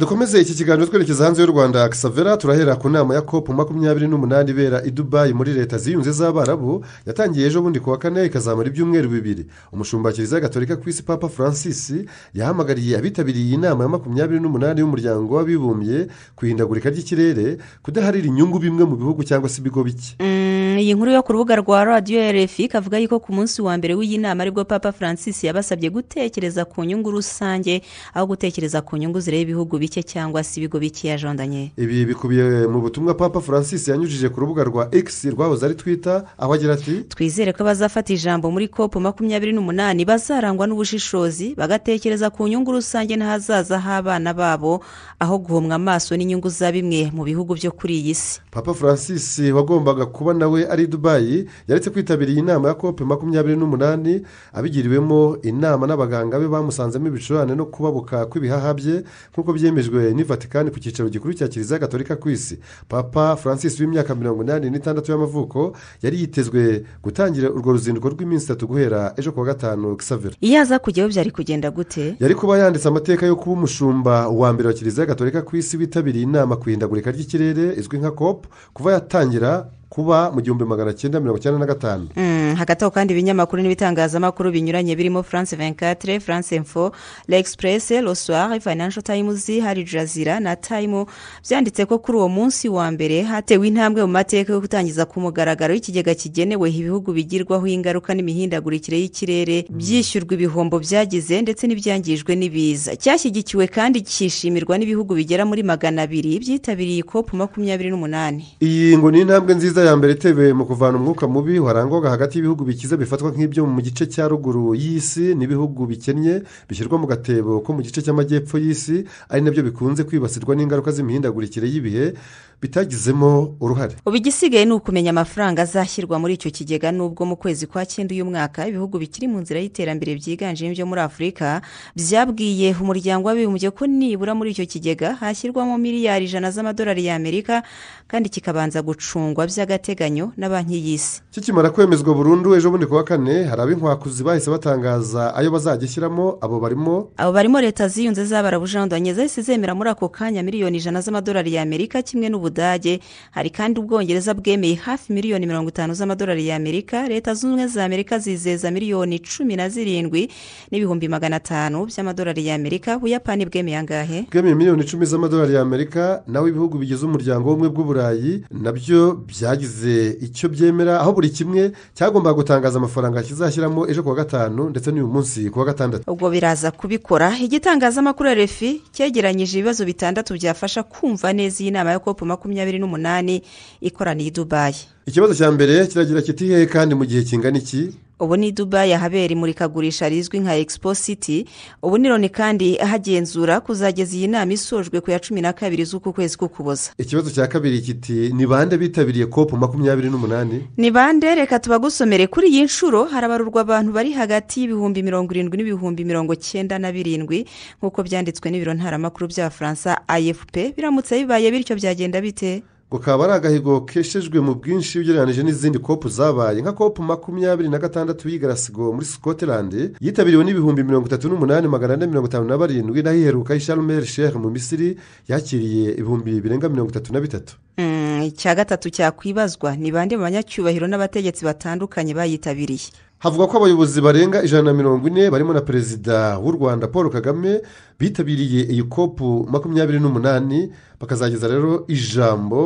dukomeze iki kiganiro twerekeza hanze y'u rwanda kisavera turahera ku nama ya kopu makumyabiri n'umunani ibera i dubayi muri leta ziyunze z'abarabu yatangiye ejo bundi ku wa kane ikazamara ibyumweru bibiri umushumba kiliziya gatolika ku isi papa francis yahamagariye abitabiriye iyi nama ya makumyabiri n'umunani y'umuryango w'abibumbye ku ry'ikirere kudaharira inyungu bimwe mu bihugu cyangwa se ibigo bike mm. iyi nkuru yo ku rubuga rwa radiyo rfi ikavuga yuko ku munsi wa mbere w'iyi nama aribwo papa francis yabasabye gutekereza ku nyungu rusange aho gutekereza ku nyungu zireba ibihugu bike cyangwa se ibigo bike yajondanye ibi bikubiye mu butumwa papa francis yanyujije ku rubuga rwa x rwahoze ari twita aho agira ati twizere ko bazafata ijambo muri kopu makumyabiri n'umunani bazarangwa n'ubushishozi bagatekereza ku nyungu rusange n'ahazaza h'abana babo aho guhumwa amaso n'inyungu za bimwe mu bihugu byo kuri iyi si papa francis wagombaga kuba nawe ari dubayi yaretse kwitabira inama ya kope makumyabiri n'umunani abigiriwemo inama n'abaganga be bamusanzemo ibicurane no kubabuka kw'ibihaha bye nk'uko byemejwe ni n'ivatikani ku cyicaro gikuru cya kiliziya gatolika ku isi papa francis w'imyaka mirongo inani n'itandatu y'amavuko yari yitezwe gutangira urwo ruzinduko rw'iminsi itatu guhera ejo kuwa gatanu gisavera iyo aza kujyaho byari kugenda gute yari kuba yanditse amateka yo kuba umushumba wa mbere wa kiliziya gatolika ku isi witabiriye inama ku ihindagurika ry'ikirere izwi nka kopu kuva yatangira kuba mu gihumbi magana cyenda mirongo icyenda na gatanu mm, hagati aho kandi ibinyamakuru n'ibitangazamakuru binyuranye birimo france venkatire france info l'express rosoir financial times hari jazira na time byanditse ko kuri uwo munsi wa mbere hatewe intambwe mu mateka yo gutangiza ku mugaragaro w'ikigega kigenewe ibihugu bigirwaho ingaruka n'imihindagurikire y'ikirere byishyurwa ibihombo byagize ndetse n'ibyangijwe n'ibiza cyashyigikiwe kandi kishimirwa n'ibihugu bigera muri magana abiri byitabiriye kopu makumyabiri n'umunani iyi ngo ni intambwe nziza ya mbere itewe mu kuvana umwuka mubi warangwaga hagati y'ibihugu bikize bifatwa nk'ibyo mu gice cya ruguru y'isi n'ibihugu bikennye bishyirwa mu gatebo ko mu gice cy'amajyepfo y'isi ari nabyo bikunze kwibasirwa n'ingaruka z'imihindagurikire y'ibihe bitagizemo uruhare ubu igisigaye ni ukumenya amafaranga azashyirwa muri icyo kigega n'ubwo mu kwezi kwa cyenda uyu mwaka ibihugu bikiri mu nzira y'iterambere byiganjemo ibyo muri afurika byabwiye umuryango w'abibumbye ko nibura muri icyo kigega hashyirwamo miliyari ijana z'amadolari y'amerika kandi kikabanza gucungwa by'agaciro by'agateganyo na banki y'isi kikimara kwemezwa burundu ejo bundi ku wa kane hari ab'inkwakuzi bahise batangaza ayo bazajya ishyiramo abo barimo abo barimo leta ziyunze z'abarabujandanye zahise zemera muri ako kanya miliyoni ijana z'amadolari y'amerika kimwe n'ubudage hari kandi ubwongereza bwemeye hafi miliyoni mirongo itanu z'amadolari y'amerika leta zunze ubumwe za amerika zizeza miliyoni cumi na zirindwi n'ibihumbi magana atanu by'amadolari y'amerika buyapani bwemeye angahe bwemeye miliyoni icumi z'amadolari y'amerika nawe ibihugu bigize umuryango w'ubumwe bw'uburayi nabyo byajya cyagize icyo byemera aho buri kimwe cyagombaga gutangaza amafaranga kizashyiramo ejo kuwa gatanu ndetse n'uyu munsi kuwa gatandatu ubwo biraza kubikora igitangazamakuru refi cyegeranyije ibibazo bitandatu byafasha kumva neza iyi nama ya kopu makumyabiri n'umunani ikoraniye i dubayi ikibazo cya mbere kiragira kiti hehe kandi mu gihe kingana iki ubu ni dubai ahabera imurikagurisha rizwi nka expo city ubu ni loni kandi ahagenzura kuzageza iyi nama isojwe ku ya cumi na kabiri z'uku kwezi k'ukuboza ikibazo cya kabiri kiti ni bande bitabiriye kopu makumyabiri n'umunani ni bande reka tubagusomere kuri iyi nshuro harabarurwa abantu bari hagati y'ibihumbi mirongo irindwi n'ibihumbi mirongo cyenda na birindwi nk'uko byanditswe n'ibiro ntaramakuru bya faransa afp biramutse bibaye bityo byagenda bite ngo kaba ari agahigo keshejwe mu bwinshi ugereranyije n'izindi kopu zabaye nka kopu makumyabiri na gatandatu y'igarasigo muri scotland yitabiriwe n'ibihumbi mirongo itatu n'umunani magana ane mirongo itanu na barindwi naho iheruka isharumeri shehe mu misiri yakiriye ibihumbi birenga mirongo itatu na bitatu hmm, icya gatatu cyakwibazwa ni bande mu banyacyubahiro n'abategetsi batandukanye bayitabiriye havuga ko abayobozi barenga ijana na mirongo ine barimo na perezida w'u rwanda paul kagame bitabiriye iyi kopu makumyabiri n'umunani bakazageza rero ijambo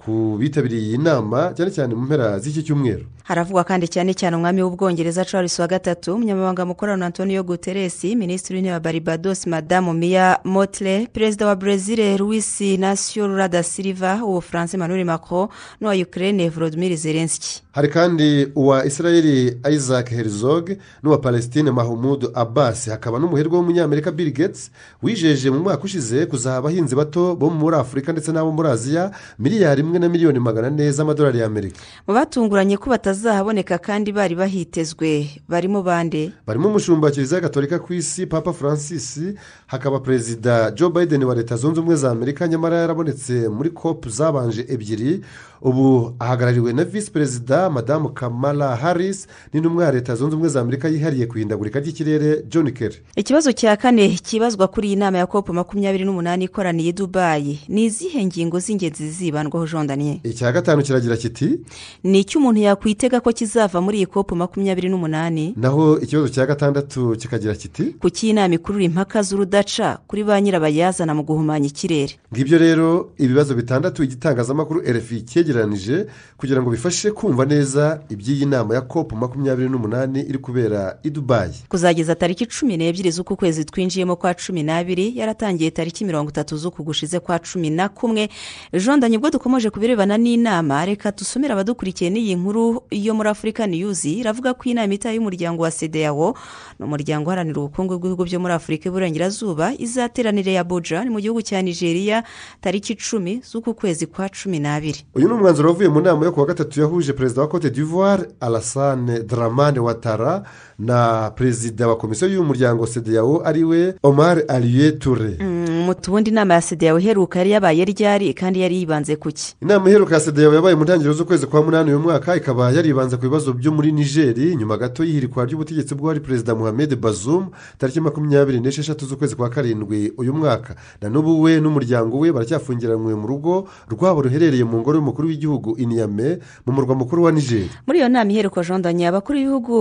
ku bitabiriye iyi nama cyane cyane mu mpera z'iki cyumweru haravugwa kandi cyane cyane umwami w'ubwongereza charles wa gatatu umunyamabanga mukuru antonio guterres minisitiri w'intebe wa baribados madamu mia motle perezida wa brezil luis nasio lula da silva w'ubufaransa emmanuel macron n'uwa ukraine volodymyr zelenski hari kandi uwa isirayeli isaac herzog n'uwa palestine mahmoud abbas hakaba n'umuherwe w'umunyamerika bill gates wijeje mu mwaka ushize kuzaha abahinzi bato bo muri afurika ndetse n'abo muri aziya miliyari imwe na miliyoni magana ane z'amadolari y'amerika mu batunguranye ko batazi abazahaboneka kandi bari bahitezwe barimo bande barimo umushumba kiliziya gatolika ku isi papa francis hakaba perezida joe biden wa leta zunze ubumwe za amerika nyamara yarabonetse muri kopu zabanje ebyiri ubu ahagarariwe na visi perezida madamu kamara harris n'intumwa ya leta zunze ubumwe za amerika yihariye ku ihindagurika ry'ikirere john kerry ikibazo cya kane kibazwa kuri iyi nama ya kopu makumyabiri n'umunani ikoraniye dubayi ni izihe ngingo z'ingenzi zibandwaho jondaniye icya gatanu kiragira kiti ni umuntu yakwiteza utega ko kizava muri iyi kopu makumyabiri n'umunani naho ikibazo cya gatandatu kikagira kiti kuki inama ikurura impaka z'urudaca kuri ba nyirabayazana mu guhumanya ikirere ngibyo rero ibibazo bitandatu igitangazamakuru rfi cyegeranije kugira ngo bifashe kumva neza iby'iyi nama ya kopu makumyabiri n'umunani iri kubera i dubayi kuzageza tariki cumi n'ebyiri z'uku kwezi twinjiyemo kwa cumi n'abiri yaratangiye tariki mirongo itatu z'uku gushize kwa cumi na kumwe jondanye ubwo dukomeje ku n'inama reka dusomere abadukurikiye n'iyi nkuru yo muri afurika niyuzi iravuga ko inama itaha y'umuryango wa sedeyawo umuryango uharanira ubukungu bw'ibihugu byo muri afurika iburengerazuba izateranire ya boja ni mu gihugu cya nigeria tariki icumi z'uku kwezi kwa cumi n'abiri uyu ni umwanzuro wavuye mu nama yo kuwa gatatu yahuje perezida wa cote d'ivoire alasane daramane watara na perezida wa komisiyo y'umuryango sedeyawo ariwe omar ariye ture mm, mu tubundi inama ya sedeyawo iheruka yari yabaye ryari kandi yari yibanze ku ki inama iheruka ya sedeyawo yabaye mu ntangiriro z'ukwezi kwa munani uyu mwaka ikaba yaribanze ku bibazo byo muri nigeri nyuma gato y'ihirikwa ry'ubutegetsi bw'uwari perezida muhammed bazum tariki makumyabiri n'esheshatu z'ukwezi kwa karindwi uyu mwaka na n'ubu we n'umuryango we baracyafungiranywe mu rugo rwabo ruherereye mu ngoro y'umukuru w'igihugu inyame mu murwa mukuru wa nigeri muri iyo nama iheruka jondanye abakuru b'ibihugu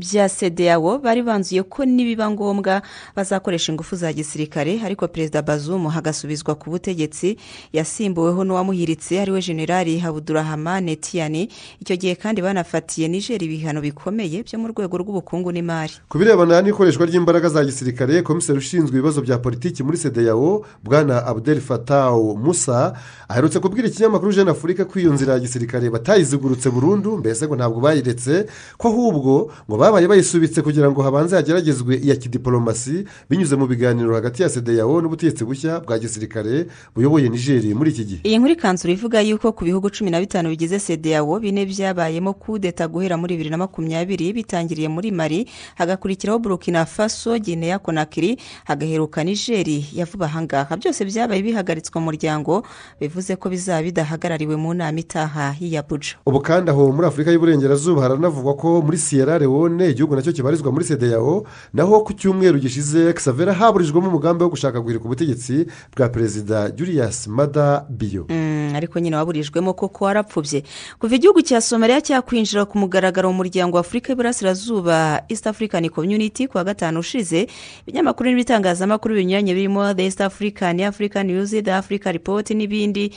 bya cedeao bari banzuye ko nibiba ngombwa bazakoresha ingufu za gisirikare ariko perezida bazumu hagasubizwa ku butegetsi yasimbuweho n'uwamuhiritse ariwe generali habudurahamane tiyani icyo gihe kandi banafatiye nijeri ibihano bikomeye byo mu rwego rw'ubukungu n'imari ku birebana n'ikoreshwa ry'imbaraga za gisirikare komiseri ushinzwe ibibazo bya politiki muri cedeao bwana abudeli fatawu musa aherutse kubwira ikinyamakuru jean afurika ko iyo nzira ya gisirikare batayizigurutse burundu mbese ngo ntabwo bayiretse ko ahubwo ngo babaye bayisubira yisubitse kugira ngo habanze hageragezwe iya kidiporomasi binyuze mu biganiro hagati ya sedeyawo n'ubutegetsi bushya bwa gisirikare buyoboye Nigeria muri iki gihe iyi nkuru ikanzura ivuga yuko ku bihugu cumi na bitanu bigize sedeyawo bine byabayemo kudeta guhera muri bibiri na makumyabiri bitangiriye muri mari hagakurikiraho burukina faso gineya konakiri hagaheruka nigeri yavuba ahangaha byose byabaye bihagaritswe mu muryango bivuze ko bizaba bidahagarariwe mu nama itaha y'abuja ubu kandi aho muri afurika y'uburengerazuba haranavugwa ko muri siyera leone igihugu nacyo kibarizwa muri cdao naho ku cyumweru gishize xavera haburijwemo umugambi wo gushaka guhirika ubutegetsi bwa perezida julius mada biyo mm, ariko nyine waburijwemo koko warapfubye kuva igihugu cya somaliya cyakwinjira ku mugaragaro mu muryango wa afurika y'iburasirazuba east african community ku wa gatanu ushize ibinyamakuru n'ibitangazamakuru binyuranye birimo the east african african news the africa report n'ibindi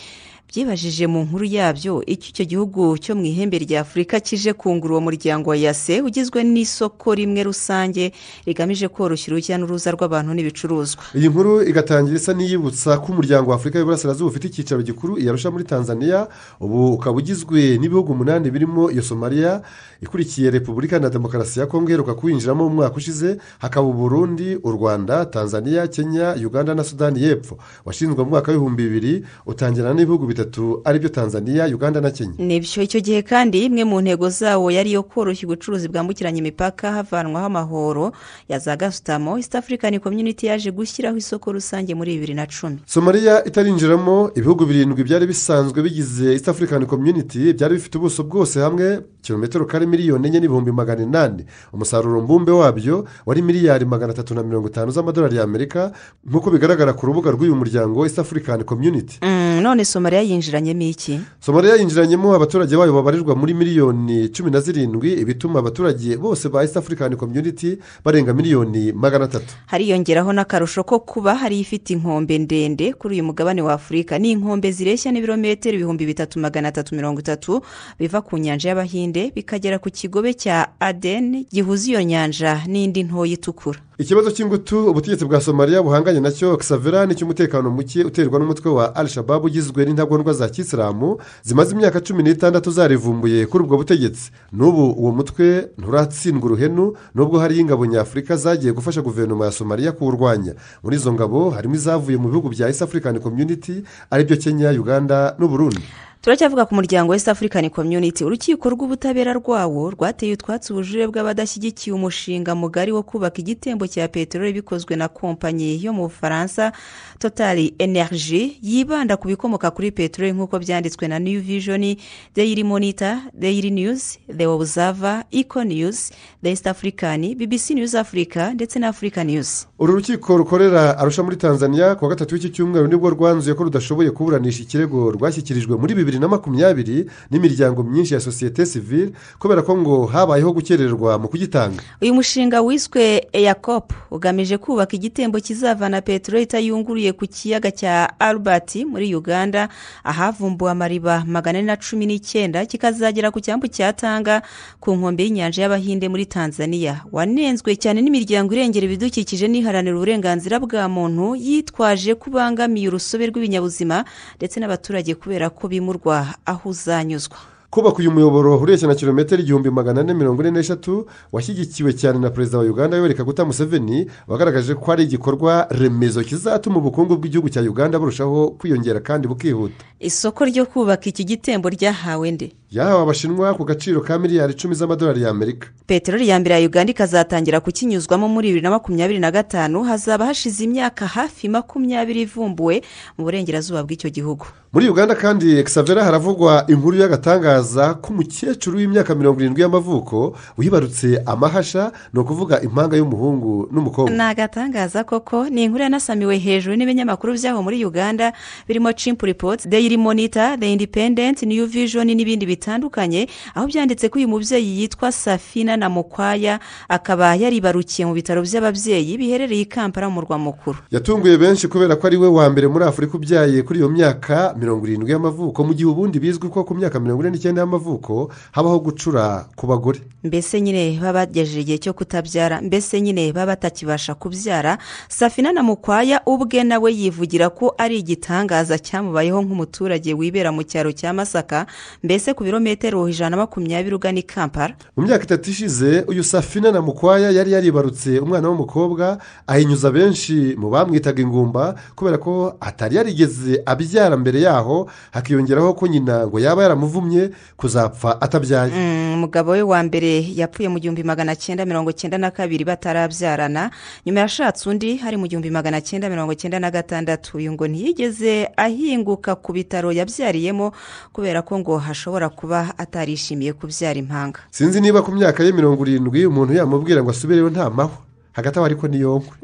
byibajije mu nkuru yabyo icyo icyo gihugu cyo mu ihembe rya afurika kije kungura uwo muryango wa yase ugizwe n'isoko rimwe rusange rigamije koroshya urujya n'uruza rw'abantu n'ibicuruzwa iyi nkuru igatangira isa n'iyibutsa ko umuryango wa afurika y'uburasirazuba ufite icyicaro gikuru iyarusha muri tanzania ubu ukaba ugizwe n'ibihugu umunani birimo iyo somaliya ikurikiye repubulika na demokarasi ya kongo iheruka kuwinjiramo mu mwaka ushize hakaba u Burundi u rwanda tanzania kenya uganda na sudani y'epfo washinzwe mu mwaka w'ibihumbi bibiri utangira n'ibihugu bitatu bitatu ari byo tanzania uganda na kenya nibyo icyo gihe kandi imwe mu ntego zawo yari yo koroshya ubucuruzi bwambukiranya imipaka havanwaho amahoro ya za gasutamo east african community yaje gushyiraho isoko rusange muri bibiri na cumi somaliya itarinjiramo ibihugu birindwi byari bisanzwe bigize east african community byari bifite ubuso bwose hamwe kilometero kare miliyoni enye n'ibihumbi magana inani umusaruro mbumbe wabyo wari miliyari magana atatu na mirongo itanu z'amadolari y'amerika nk'uko bigaragara ku rubuga rw'uyu muryango east african community mm, none somaliya yinjiranyemo iki somaliya yinjiranyemo abaturage bayo babarirwa muri miliyoni cumi na zirindwi ibituma abaturage bose ba east african community barenga miliyoni magana atatu hariyongeraho n'akarusho ko kuba hari ifite inkombe ndende kuri uyu mugabane wa afurika ni inkombe zireshya n'ibirometero ibihumbi bitatu magana atatu mirongo itatu biva ku nyanja y'abahinde bikagera ku kigobe cya Aden gihuza iyo nyanja n'indi ntoya itukura ikibazo cy'ingutu ubutegetsi bwa somaliya buhanganye nacyo kisaverani cy'umutekano muke uterwa n'umutwe wa al shababu ugizwe n'intagondwa za kisilamu zimaze imyaka cumi n'itandatu zarivumbuye kuri ubwo butegetsi n'ubu uwo mutwe nturatsindwa uruhenu nubwo hari ingabo nyafurika zagiye gufasha guverinoma ya somaliya kuwurwanya muri izo ngabo harimo izavuye mu bihugu bya east african community aribyo kenya uganda n'uburundi turacyavuga ku muryango west african community urukiko rw'ubutabera rwawo rwateye utwatsi ubujurire bw'abadashyigikiye umushinga mugari wo kubaka igitembo cya peteroli bikozwe na kompanyi yo mu bufaransa totali energy yibanda ku bikomoka kuri peteroli nk'uko byanditswe na new vision daily monitor daily news the observer eco news the east african bbc news africa ndetse na africa news uru rukiko rukorera arusha muri tanzania ku wa gatatu w'iki cyumweru nibwo rwanzuye ko rudashoboye kuburanisha ikirego rwashyikirijwe muri bibiri bibiri na makumyabiri n'imiryango myinshi ya sosiyete sivire kubera ko ngo habayeho gukererwa mu kugitanga uyu mushinga wiswe eyakopu ugamije kubaka igitembo kizavana peteroli itayunguruye ku kiyaga cya arubati muri uganda ahavumbuwe amariba magana ane na cumi n'icyenda kikazagera ku cyambu cya tanga ku nkombe y'inyanja y'abahinde muri tanzania wanenzwe cyane n'imiryango irengera ibidukikije n'iharanira uburenganzira bwa muntu yitwaje kubangamiye urusobe rw'ibinyabuzima ndetse n'abaturage kubera ko bimurwa uyoberwa aho uzanyuzwa kubaka uyu muyoboro urebye na kilometero igihumbi magana ane mirongo ine n'eshatu washyigikiwe cyane na perezida wa uganda yoweri kaguta museveni wagaragaje ko ari igikorwa remezo kizatuma ubukungu bw'igihugu cya uganda burushaho kwiyongera kandi bukihuta isoko ryo kubaka iki gitembo ryahawe nde yahawe abashinwa ku gaciro ka miliyari icumi z'amadolari y'amerika peteroli ya mbere ya uganda ikazatangira kukinyuzwamo muri bibiri na makumyabiri na gatanu hazaba hashize imyaka hafi makumyabiri ivumbuwe mu burengerazuba bw'icyo gihugu muri uganda kandi exavera haravugwa inkuru y'agatangaza k'umukecuru w'imyaka mirongo irindwi y'amavuko wibarutse amahasha ni ukuvuga impanga y'umuhungu n'umukobwa ni agatangaza koko ni inkuru yanasamiwe hejuru n'ibinyamakuru by'aho muri uganda birimo cimpuripoti Daily Monitor the indipendenti new Vision n'ibindi bitandukanye bitandukanye aho byanditse ko uyu mubyeyi yitwa safina na mukwaya akaba yaribarukiye mu bitaro by'ababyeyi biherereye i kampala mu murwa mukuru yatunguye benshi kubera ko ari we wa mbere muri afurika ubyaye kuri iyo myaka mirongo irindwi y'amavuko mu gihe ubundi bizwi ko ku myaka mirongo ine n'icyenda y'amavuko habaho gucura ku bagore mbese nyine baba bagejeje igihe cyo kutabyara mbese nyine baba batakibasha kubyara safina na mukwaya ubwe nawe yivugira ko ari igitangaza cyamubayeho nk'umuturage wibera mu cyaro cya masaka mbese ku ibirometero ijana na makumyabiri ugana i kampala mu myaka itatu ishize uyu safina na mukwaya yari yaribarutse umwana w'umukobwa ahinyuza benshi mu bamwitaga ingumba kubera ko atari yarigeze abyara mbere yaho hakiyongeraho ko nyina ngo yaba yaramuvumye kuzapfa atabyaye umugabo mm, we wa mbere yapfuye mu gihumbi magana cyenda mirongo cyenda na kabiri batarabyarana nyuma yashatse undi hari mu gihumbi magana cyenda mirongo cyenda na gatandatu uyu ngo ntiyigeze ahinguka ku bitaro yabyariyemo kubera ko ngo hashobora kuba atarishimiye kubyara impanga sinzi niba ku myaka ye mirongo irindwi umuntu yamubwira ngo asubireyo nta mahwa hagati aho ariko niyonkwe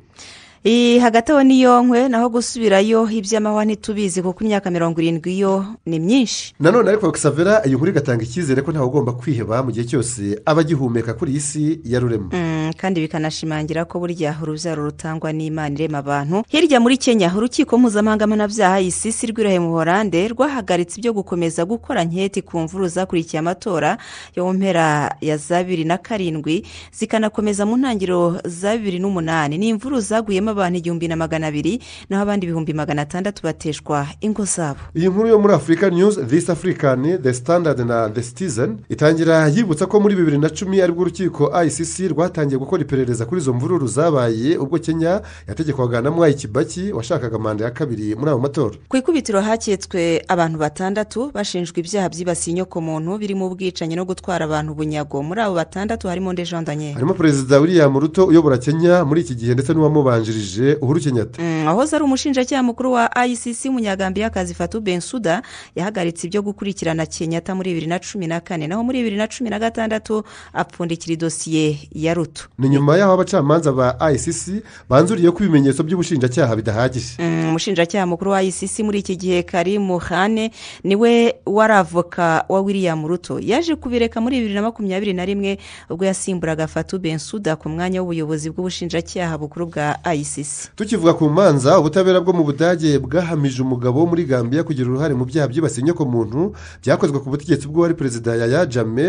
hagati aho niyonkwe naho gusubirayo iby'amahwa ntitubizi kuko imyaka mirongo irindwi yo ni myinshi nanone ariko savera iyi nkuru igatanga icyizere ko ntawe ugomba kwiheba mu gihe cyose aba agihumeka kuri iyi si ya rurema mm, kandi bikanashimangira ko burya urubyaro rutangwa n'imana irema abantu hirya muri kenya urukiko mpuzamahanga mpanabyaha isisi rwirahe mu horande rwahagaritse ibyo gukomeza gukora nketi ku mvuru zakurikiye amatora yo mu mpera ya za bibiri na karindwi zikanakomeza mu ntangiriro za bibiri n'umunani ni imvuru zaguyemo harimo abantu igihumbi na magana abiri naho abandi ibihumbi magana atandatu bateshwa ingo zabo iyi nkuru yo muri afurika news this african the standard na the citizen itangira yibutsa ko muri bibiri na cumi aribwo urukiko icc rwatangiye gukora iperereza kuri izo mvururu zabaye ubwo kenya yategekwaga na mwayi kibaki washakaga manda ya kabiri muri ayo matora ku ikubitiro haketswe abantu batandatu bashinjwa ibyaha byibasiye inyoko birimo ubwicanyi no gutwara abantu bunyago muri abo batandatu harimo ndejandanye harimo perezida william ruto uyobora kenya muri iki gihe ndetse n'uwamubanjirije yashyikirije uhuru kenyatta wahoze mm, ari umushinjacyaha mukuru wa icc munyagambiyakazi fatu bensuda yahagaritse ibyo gukurikirana kenyatta muri bibiri na cumi na kane naho muri bibiri na cumi na gatandatu apfundikira idosiye ya ruto ni nyuma y'aho abacamanza ba icc banzuriye ko ibimenyetso by'ubushinjacyaha bidahagije mm, umushinjacyaha mukuru wa icc muri iki gihe kari muhane niwe wari avoka wa william ruto yaje kubireka muri bibiri na makumyabiri na rimwe ubwo yasimburaga fatu bensuda ku mwanya w'ubuyobozi bw'ubushinjacyaha bukuru bwa icc misisi tukivuga ku manza ubutabera bwo mu budage bwahamije umugabo wo muri gambia kugira uruhare mu byaha byibasiye inyokomuntu byakozwe ku butegetsi bw'uwari perezida yaya jame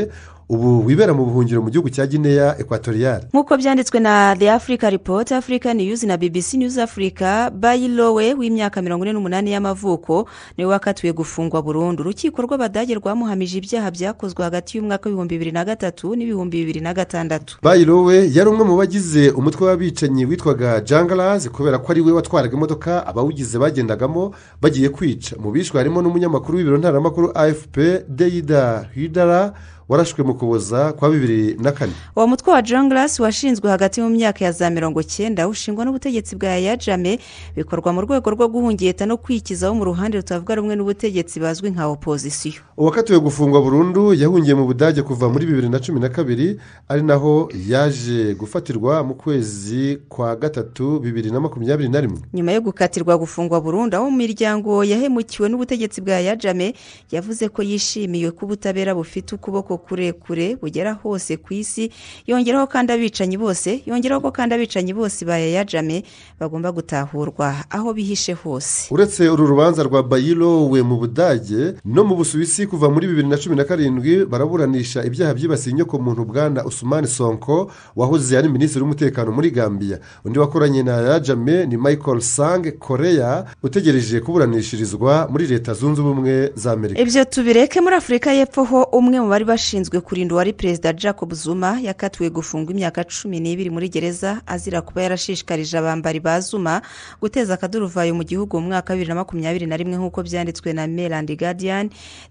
ubu wibera mu buhungiro mu gihugu cya gineya ekwatoriyari nk'uko byanditswe na the Africa Report afurika news na bbc News Africa bayirowe w'imyaka mirongo ine n'umunani y'amavuko niwe wakatiwe gufungwa burundu urukiko rw'abadage rwamuhamije ibyaha byakozwe hagati y'umwaka w'ibihumbi bibiri na gatatu n'ibihumbi bibiri na gatandatu bayirowe yari umwe mu bagize umutwe w'abicanyi witwaga jangarazi kubera ko ari we watwaraga imodoka abawugize bagendagamo bagiye kwica mu bishwe harimo n'umunyamakuru w'ibiro ntaramakuru afp deyida hidara warashwe mu kuboza kwa bibiri na kane uwo mutwe wa john glass washinzwe hagati mu myaka ya za mirongo cyenda ushingwa n'ubutegetsi bwa yajame bikorwa mu rwego rwo guhungira leta no kwikizaho mu ruhande rutavuga rumwe n'ubutegetsi bazwi nka opozisiyo uwakatiwe gufungwa burundu yahungiye mu budage kuva muri bibiri na cumi na kabiri ari naho yaje gufatirwa mu kwezi kwa gatatu bibiri na makumyabiri na rimwe nyuma yo gukatirwa gufungwa burundu aho mu miryango yahemukiwe n'ubutegetsi bwa yajame yavuze ko yishimiye ko ubutabera bufite ukuboko kurekure bugera hose ku isi yongeraho kandi abicanyi bose yongeraho ko kandi abicanyi bose ba yajame bagomba gutahurwa aho bihishe hose uretse uru rubanza rwa bayirowe mu budage no mu busuwisi kuva muri bibiri na cumi na karindwi baraburanisha ibyaha byibasiye inyokomuntu bwana usumani sonko wahoze ari minisitiri w'umutekano muri gambia undi wakoranye na yajame ni michael sang korea utegereje kuburanishirizwa muri leta zunze ubumwe za amerika ibyo tubireke muri afurika y'epfo ho umwe mu bari bashinzwe ushinzwe kurinda uwari perezida jacob zuma yakatiwe gufungwa imyaka cumi n'ibiri muri gereza azira kuba yarashishikarije abambari ba zuma guteza akaduruvayo mu gihugu mu mwaka wa bibiri na makumyabiri na rimwe nk'uko byanditswe na merandi Guardian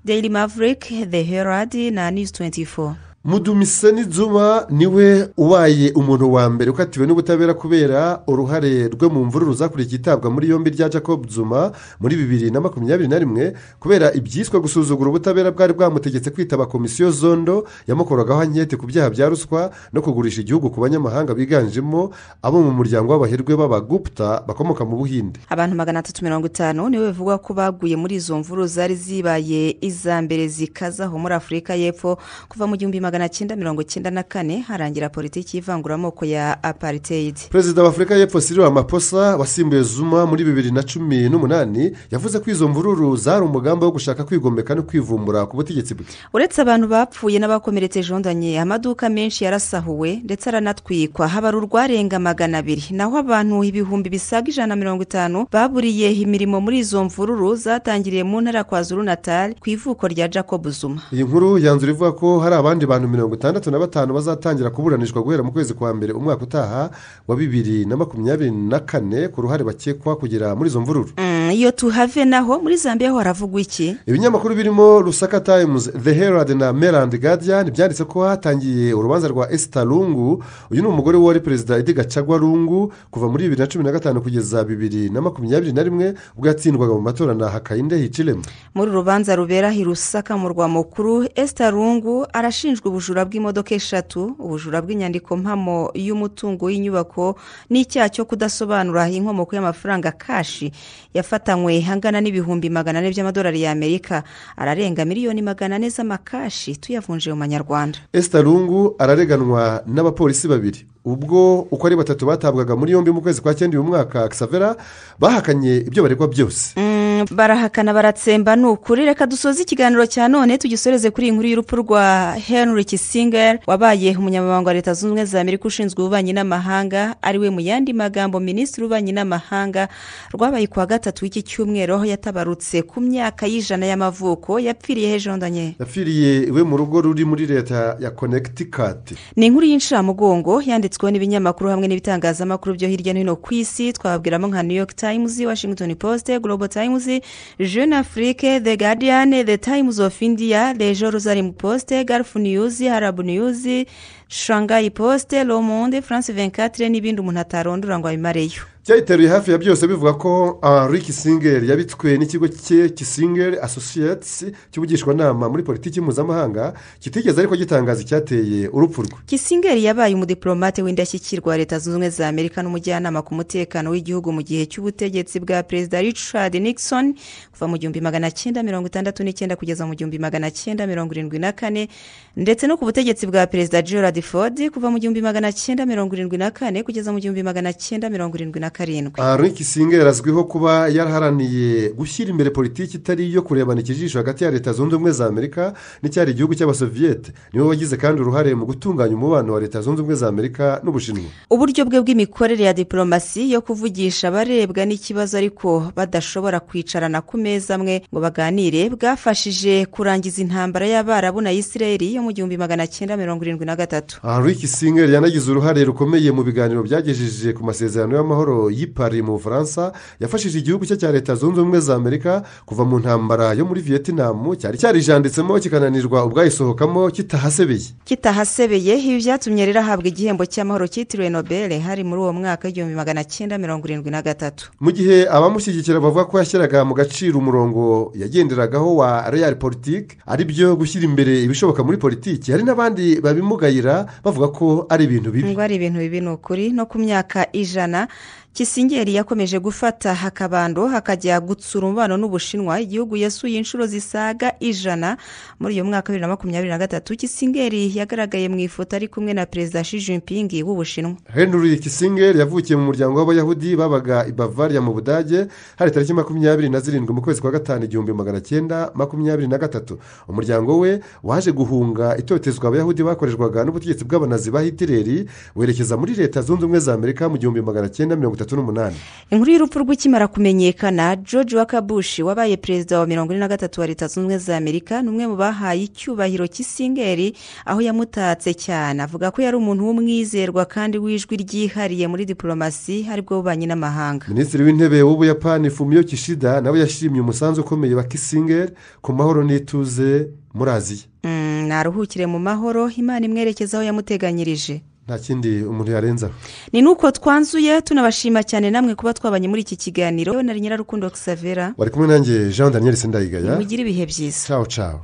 Daily Maverick, the herald na news 24 mudumisanizuma niwe ubaye umuntu wa mbere ukatiwe n'ubutabera kubera uruhare rwe mu mvururu zakurikiye itabwa muri yombi rya jacob zuma muri bibiri na makumyabiri na rimwe kubera ibyiswe gusuzugura ubutabera bwari bwamutegetse kwitaba komisiyo zondo yamukoragaho ankete ku byaha bya ruswa no kugurisha igihugu ku banyamahanga biganjemo abo mu muryango w'abaherwe b'abagupta bakomoka mu buhinde abantu magana atatu mirongo itanu nibo bivugwa ko baguye muri izo mvururu zari zibaye iza mbere zikazaho muri afurika y'epfo kuva mu gihumbi magana cyenda mirongo cyenda na kane harangira politiki y'ivanguramoko ya apariteyidi perezida wa afurika y'epfo siriya amaposa wasimbuye zuma muri bibiri na cumi n'umunani yavuze ko izo mvururu zari umugambi wo gushaka kwigomeka no kwivumbura ku butegetsi bwe uretse abantu bapfuye n'abakomeretse jondanye amaduka menshi yarasahuwe ndetse aranatwikwa haba urwarenga magana abiri naho abantu ibihumbi bisaga ijana na mirongo itanu baburiye imirimo muri izo mvururu zatangiriye mu ntara kwa zuru natali ku ivuko rya jacob zuma iyi nkuru yanzura ivuga ko hari abandi bantu abantu mirongo itandatu na batanu bazatangira kuburanishwa guhera mu kwezi kwa mbere umwaka utaha wa bibiri na makumyabiri na kane ku ruhare bakekwa kugera muri izo mvururu mm, iyo tuhave naho muri zambia ho haravugwa iki ibinyamakuru birimo rusaka tayimuzi the herald na meland guardian byanditse ko hatangiye urubanza rwa esita rungu uyu ni umugore wari perezida edi gacagwa rungu kuva muri bibiri na cumi na gatanu kugeza bibiri na makumyabiri na rimwe ubwo yatsindwaga mu matora na hakayinde hiciremo muri urubanza rubera hirusaka mu rwa mukuru esita rungu arashinjwa ubujura bw'imodoka eshatu ubujura bw'inyandiko mpamo y'umutungo w'inyubako n'icyaha cyo kudasobanura inkomoko y'amafaranga kashi yafatanywe angana n'ibihumbi magana ane by'amadolari y'amerika ararenga miliyoni magana ane z'amakashi tuyavunje mu manyarwanda esitarungu arareganwa n'abapolisi babiri ubwo uko ari batatu batabwaga muri yombi mu kwezi kwa cyenda uyu mwaka Xavera bahakanye ibyo baregwa byose mm, barahakana baratsemba ni ukuri reka dusoze ikiganiro cya none tugisoreze kuri iyi nkuru y'urupfu rwa henry kissinger wabaye umunyamabanga wa leta zunze ubumwe za amerika ushinzwe ububanyi n'amahanga ari we mu yandi magambo minisitiri ububanyi n'amahanga rwabaye kuwa gatatu w'iki cyumweru aho yatabarutse ku myaka y'ijana y'amavuko yapfiriye hejuru ndanye yapfiriye iwe mu rugo ruri muri leta ya connecticut ni inkuru y'inshiramugongo yanditse yanditsweho n'ibinyamakuru hamwe n'ibitangazamakuru byo hirya no hino ku isi twababwiramo nka new york times washington post global times jeune afrique the guardian the times of india the jean post gulf news harabu news shangayi posite romonde france venkatire n'ibindi umuntu atarondora ngo abimareyo byayiteruye hafi ya byose bivuga ko ah, rick singeri yabitswe n'ikigo cye kisingeri asosiyetsi cy'ubugishwanama muri politiki mpuzamahanga kitigeze ariko gitangaza icyateye urupfu rwe Kisinger yabaye umudiplomate w'indashyikirwa leta zunze ubumwe za amerika n'umujyanama ku mutekano w'igihugu mu gihe cy'ubutegetsi bwa perezida richard nixon kuva mu gihumbi magana cyenda mirongo itandatu n'icyenda kugeza mu gihumbi magana cyenda mirongo irindwi na kane ndetse no ku butegetsi bwa perezida gerard radifodi kuva mu gihumbi magana cyenda mirongo irindwi na kane kugeza mu gihumbi magana cyenda mirongo irindwi na karindwi ah, rinki singa yarazwiho kuba yaraharaniye gushyira imbere politiki itari iyo kurebana ikijisho hagati ya leta zunze ubumwe za amerika n'icyari igihugu cy'abasoviyete nibo wagize kandi uruhare mu gutunganya umubano wa leta zunze ubumwe za amerika n'ubushinwa uburyo bwe bw'imikorere ya diporomasi yo kuvugisha abarebwa n'ikibazo ariko badashobora kwicarana ku meza amwe ngo baganire bwafashije kurangiza intambara y'abarabu na isirayeli yo mu gihumbi magana cyenda mirongo irindwi na gatatu gatatu aha riki yanagize uruhare rukomeye mu biganiro byagejeje ku masezerano y'amahoro y'i pari mu bufaransa yafashije igihugu cye cya leta zunze ubumwe za amerika kuva mu ntambara yo muri Vietnam cyari cyarijanditsemo kikananirwa ubwayisohokamo kitahasebeye kitahasebeye ibi byatumye rero ahabwa igihembo cy'amahoro cyitiriwe nobele hari muri uwo mwaka w'igihumbi magana cyenda mirongo irindwi na gatatu mu gihe abamushyigikira bavuga ko yashyiraga mu gaciro umurongo yagenderagaho wa real politiki ari byo gushyira imbere ibishoboka muri politiki hari n'abandi babimugayira bavuga ko ari ibintu bibi ngo ari ibintu bibi ni ukuri no ku myaka ijana kisingeri yakomeje gufata hakabando hakajya gutsura umubano n'ubushinwa igihugu yasuye inshuro zisaga ijana muri uyu mwaka wa bibiri na makumyabiri na gatatu kisingeri yagaragaye mu ifoto ari kumwe na perezida Xi Jinping w'ubushinwa henry kisingeri yavukiye mu muryango w'abayahudi babaga i bavaria mu budage hari tariki makumyabiri na zirindwi mu kwezi kwa gatanu igihumbi magana cyenda makumyabiri na gatatu umuryango we waje guhunga itotezwa abayahudi bakoreshwaga n'ubutegetsi bw'abanazi ba hitireri werekeza muri leta zunze ubumwe za amerika mu gihumbi magana cyenda mirongo itatu itatu n'umunani inkuru y'urupfu rw'ikimara kumenyekana george wakabushi wabaye perezida wa mirongo ine na gatatu wa leta zunze ubumwe za amerika ni umwe mu bahaye icyubahiro cy'isingeri aho yamutatse cyane avuga ko yari umuntu w'umwizerwa kandi w'ijwi ryihariye muri diporomasi aribwo bubanyi n'amahanga minisitiri w'intebe w'ubuyapani fumiyo kishida nawe yashimye umusanzu ukomeye wa kisingeri ku mahoro n'ituze muri aziya mm, naruhukire mu mahoro imana imwerekeza aho yamuteganyirije nta kindi umuntu yarenzaho ni nuko twanzuye tunabashima cyane namwe kuba twabanye muri iki kiganiro na nyirarukundo xavera bari kumwe nanjye jean daniel sendayigaya mugire ibihe byiza cawo cawo